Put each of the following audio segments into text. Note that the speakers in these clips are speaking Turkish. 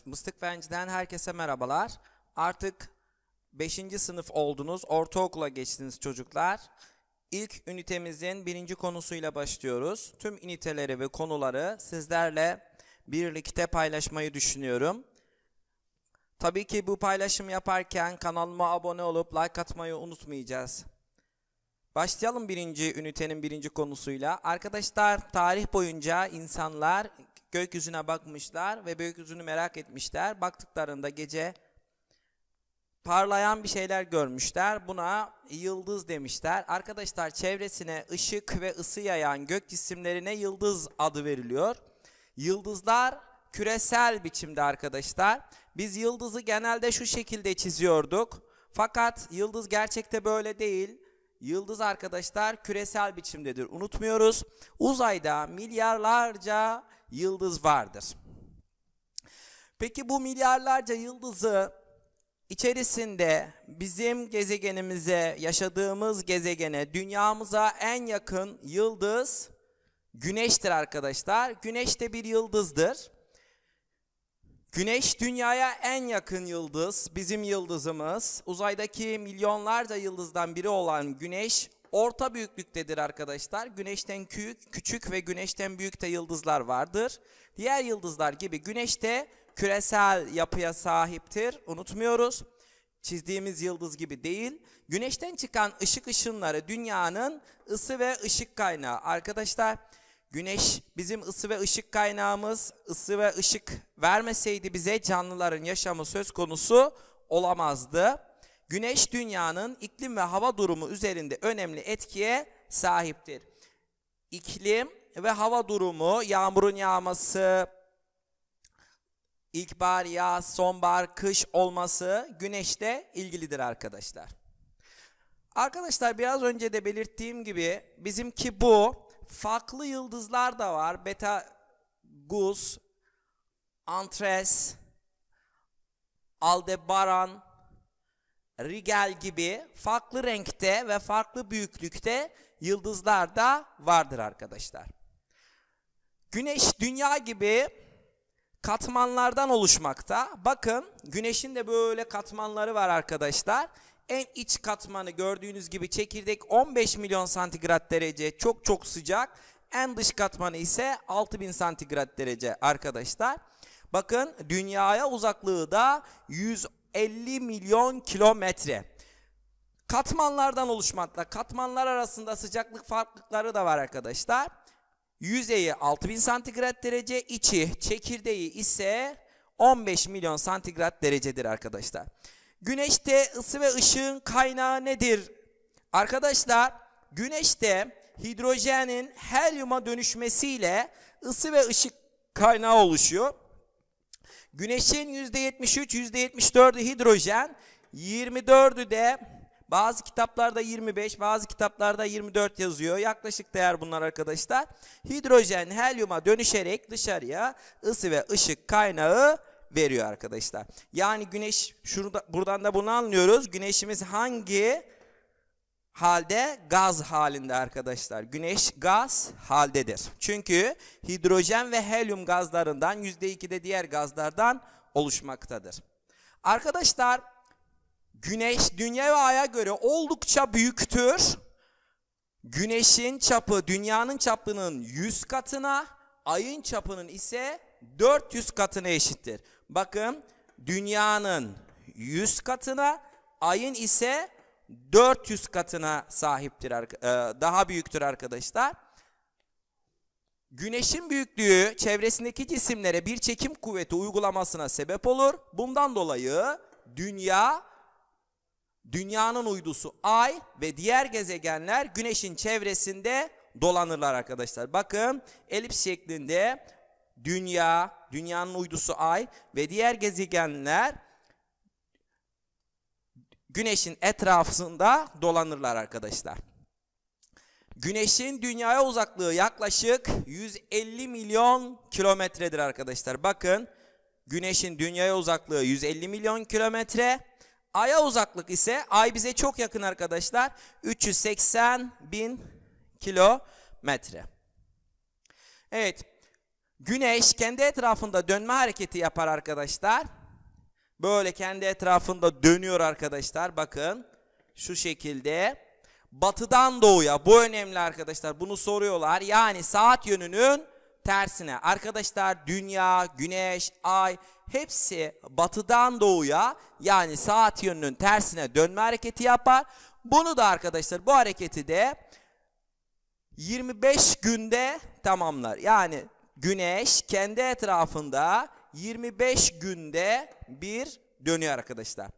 Evet, Mıstık Fenci'den herkese merhabalar. Artık 5. sınıf oldunuz, ortaokula geçtiniz çocuklar. İlk ünitemizin birinci konusuyla başlıyoruz. Tüm üniteleri ve konuları sizlerle birlikte paylaşmayı düşünüyorum. Tabii ki bu paylaşım yaparken kanalıma abone olup like atmayı unutmayacağız. Başlayalım birinci ünitenin birinci konusuyla. Arkadaşlar tarih boyunca insanlar gökyüzüne bakmışlar ve gökyüzünü merak etmişler. Baktıklarında gece parlayan bir şeyler görmüşler. Buna yıldız demişler. Arkadaşlar çevresine ışık ve ısı yayan gök cisimlerine yıldız adı veriliyor. Yıldızlar küresel biçimde arkadaşlar. Biz yıldızı genelde şu şekilde çiziyorduk. Fakat yıldız gerçekte böyle değil. Yıldız arkadaşlar küresel biçimdedir. Unutmuyoruz. Uzayda milyarlarca yıldız vardır. Peki bu milyarlarca yıldızı içerisinde bizim gezegenimize, yaşadığımız gezegene, dünyamıza en yakın yıldız güneştir arkadaşlar. Güneş de bir yıldızdır. Güneş dünyaya en yakın yıldız, bizim yıldızımız. Uzaydaki milyonlarca yıldızdan biri olan güneş orta büyüklüktedir arkadaşlar. Güneşten küçük, küçük ve güneşten büyük de yıldızlar vardır. Diğer yıldızlar gibi güneş de küresel yapıya sahiptir. Unutmuyoruz. Çizdiğimiz yıldız gibi değil. Güneşten çıkan ışık ışınları dünyanın ısı ve ışık kaynağı. Arkadaşlar güneş bizim ısı ve ışık kaynağımız. Isı ve ışık vermeseydi bize canlıların yaşamı söz konusu olamazdı. Güneş dünyanın iklim ve hava durumu üzerinde önemli etkiye sahiptir. İklim ve hava durumu, yağmurun yağması, ilkbahar, yaz, sonbahar, kış olması güneşle ilgilidir arkadaşlar. Arkadaşlar biraz önce de belirttiğim gibi bizimki bu. Farklı yıldızlar da var. Beta Gus, Antres, Aldebaran, Rigel gibi farklı renkte ve farklı büyüklükte yıldızlar da vardır arkadaşlar. Güneş dünya gibi katmanlardan oluşmakta. Bakın güneşin de böyle katmanları var arkadaşlar. En iç katmanı gördüğünüz gibi çekirdek 15 milyon santigrat derece çok çok sıcak. En dış katmanı ise 6000 santigrat derece arkadaşlar. Bakın dünyaya uzaklığı da 110 50 milyon kilometre. Katmanlardan oluşmakta. Katmanlar arasında sıcaklık farklılıkları da var arkadaşlar. Yüzeyi 6000 santigrat derece, içi, çekirdeği ise 15 milyon santigrat derecedir arkadaşlar. Güneşte ısı ve ışığın kaynağı nedir? Arkadaşlar güneşte hidrojenin helyuma dönüşmesiyle ısı ve ışık kaynağı oluşuyor. Güneşin %73, %74'ü hidrojen, 24'ü de bazı kitaplarda 25, bazı kitaplarda 24 yazıyor. Yaklaşık değer bunlar arkadaşlar. Hidrojen helyuma dönüşerek dışarıya ısı ve ışık kaynağı veriyor arkadaşlar. Yani güneş şurada buradan da bunu anlıyoruz. Güneşimiz hangi halde gaz halinde arkadaşlar. Güneş gaz haldedir. Çünkü hidrojen ve helyum gazlarından %2'de diğer gazlardan oluşmaktadır. Arkadaşlar güneş dünya ve aya göre oldukça büyüktür. Güneşin çapı dünyanın çapının 100 katına, ayın çapının ise 400 katına eşittir. Bakın dünyanın 100 katına, ayın ise 400 katına sahiptir, e, daha büyüktür arkadaşlar. Güneşin büyüklüğü çevresindeki cisimlere bir çekim kuvveti uygulamasına sebep olur. Bundan dolayı dünya, dünyanın uydusu ay ve diğer gezegenler güneşin çevresinde dolanırlar arkadaşlar. Bakın elips şeklinde dünya, dünyanın uydusu ay ve diğer gezegenler güneşin etrafında dolanırlar arkadaşlar. Güneşin dünyaya uzaklığı yaklaşık 150 milyon kilometredir arkadaşlar. Bakın güneşin dünyaya uzaklığı 150 milyon kilometre. Ay'a uzaklık ise ay bize çok yakın arkadaşlar. 380 bin kilometre. Evet güneş kendi etrafında dönme hareketi yapar arkadaşlar. Böyle kendi etrafında dönüyor arkadaşlar. Bakın şu şekilde. Batıdan doğuya bu önemli arkadaşlar. Bunu soruyorlar. Yani saat yönünün tersine. Arkadaşlar dünya, güneş, ay hepsi batıdan doğuya yani saat yönünün tersine dönme hareketi yapar. Bunu da arkadaşlar bu hareketi de 25 günde tamamlar. Yani güneş kendi etrafında 25 günde bir dönüyor arkadaşlar.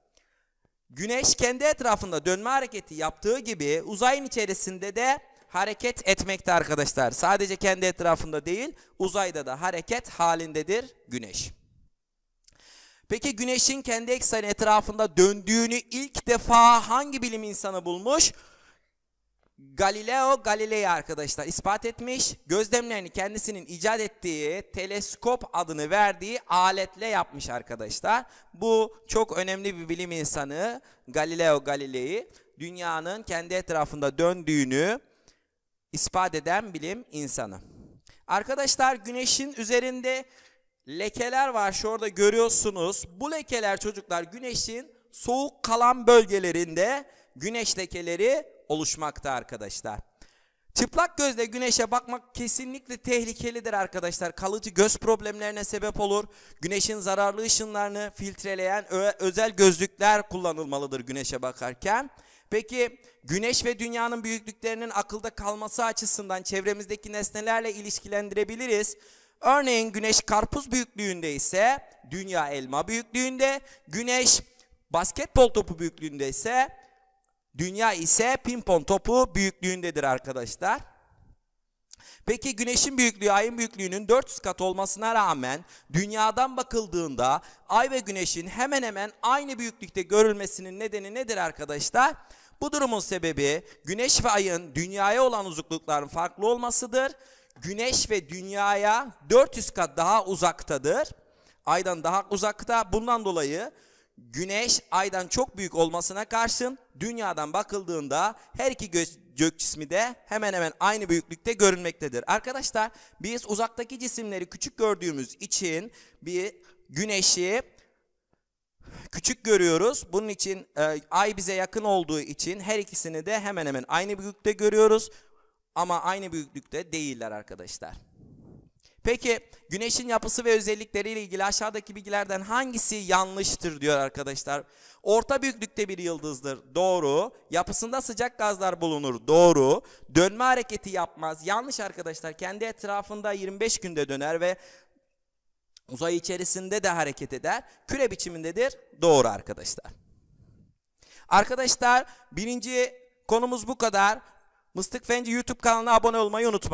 Güneş kendi etrafında dönme hareketi yaptığı gibi uzayın içerisinde de hareket etmekte arkadaşlar. Sadece kendi etrafında değil uzayda da hareket halindedir güneş. Peki güneşin kendi ekseni etrafında döndüğünü ilk defa hangi bilim insanı bulmuş? Galileo Galilei arkadaşlar ispat etmiş. Gözlemlerini kendisinin icat ettiği teleskop adını verdiği aletle yapmış arkadaşlar. Bu çok önemli bir bilim insanı Galileo Galilei dünyanın kendi etrafında döndüğünü ispat eden bilim insanı. Arkadaşlar güneşin üzerinde lekeler var. Şu orada görüyorsunuz. Bu lekeler çocuklar güneşin soğuk kalan bölgelerinde güneş lekeleri oluşmakta arkadaşlar. Çıplak gözle güneşe bakmak kesinlikle tehlikelidir arkadaşlar. Kalıcı göz problemlerine sebep olur. Güneşin zararlı ışınlarını filtreleyen özel gözlükler kullanılmalıdır güneşe bakarken. Peki güneş ve dünyanın büyüklüklerinin akılda kalması açısından çevremizdeki nesnelerle ilişkilendirebiliriz. Örneğin güneş karpuz büyüklüğünde ise dünya elma büyüklüğünde, güneş basketbol topu büyüklüğünde ise Dünya ise pimpon topu büyüklüğündedir arkadaşlar. Peki güneşin büyüklüğü ayın büyüklüğünün 400 kat olmasına rağmen dünyadan bakıldığında ay ve güneşin hemen hemen aynı büyüklükte görülmesinin nedeni nedir arkadaşlar? Bu durumun sebebi güneş ve ayın dünyaya olan uzaklıkların farklı olmasıdır. Güneş ve dünyaya 400 kat daha uzaktadır. Aydan daha uzakta. Bundan dolayı Güneş aydan çok büyük olmasına karşın dünyadan bakıldığında her iki gök cismi de hemen hemen aynı büyüklükte görünmektedir. Arkadaşlar biz uzaktaki cisimleri küçük gördüğümüz için bir güneşi küçük görüyoruz. Bunun için e, ay bize yakın olduğu için her ikisini de hemen hemen aynı büyüklükte görüyoruz. Ama aynı büyüklükte değiller arkadaşlar. Peki güneşin yapısı ve özellikleriyle ilgili aşağıdaki bilgilerden hangisi yanlıştır diyor arkadaşlar. Orta büyüklükte bir yıldızdır. Doğru. Yapısında sıcak gazlar bulunur. Doğru. Dönme hareketi yapmaz. Yanlış arkadaşlar. Kendi etrafında 25 günde döner ve uzay içerisinde de hareket eder. Küre biçimindedir. Doğru arkadaşlar. Arkadaşlar birinci konumuz bu kadar. Mıstık Fenci YouTube kanalına abone olmayı unutmayın.